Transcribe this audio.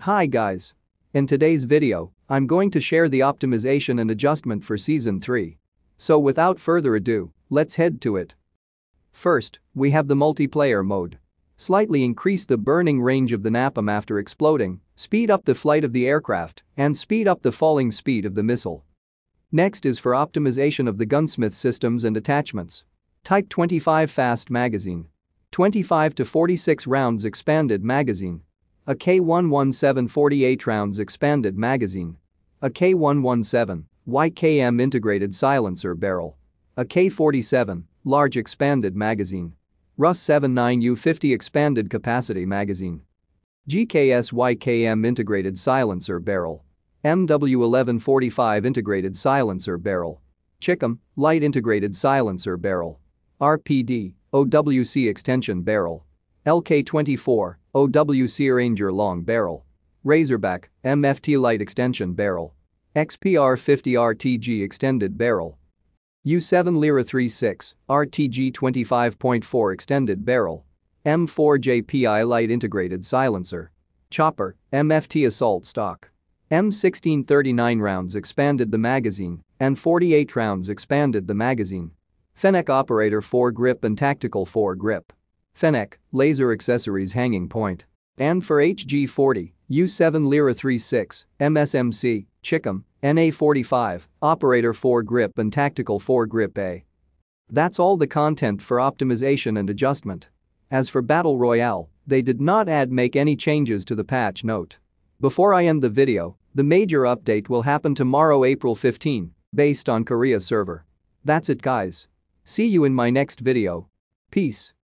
Hi guys. In today's video, I'm going to share the optimization and adjustment for season 3. So without further ado, let's head to it. First, we have the multiplayer mode. Slightly increase the burning range of the napalm after exploding, speed up the flight of the aircraft, and speed up the falling speed of the missile. Next is for optimization of the gunsmith systems and attachments. Type 25 fast magazine. 25 to 46 rounds expanded magazine a 48 rounds expanded magazine. A K117 YKM integrated silencer barrel. A K47 large expanded magazine. Russ 79U50 expanded capacity magazine. GKS YKM integrated silencer barrel. MW1145 integrated silencer barrel. Chickam light integrated silencer barrel. RPD OWC extension barrel. LK24, OWC Ranger Long Barrel. Razorback, MFT Light Extension Barrel. XPR50 RTG Extended Barrel. U7 Lira 36, RTG 25.4 Extended Barrel. M4JPI Light Integrated Silencer. Chopper, MFT Assault Stock. M16 39 rounds expanded the magazine, and 48 rounds expanded the magazine. Fennec Operator 4 Grip and Tactical 4 Grip. Fennec, laser accessories hanging point. And for HG40, U7 Lira 36, MSMC, Chickam, NA45, Operator 4 Grip and Tactical 4 Grip A. That's all the content for optimization and adjustment. As for Battle Royale, they did not add make any changes to the patch note. Before I end the video, the major update will happen tomorrow April 15, based on Korea server. That's it guys. See you in my next video. Peace.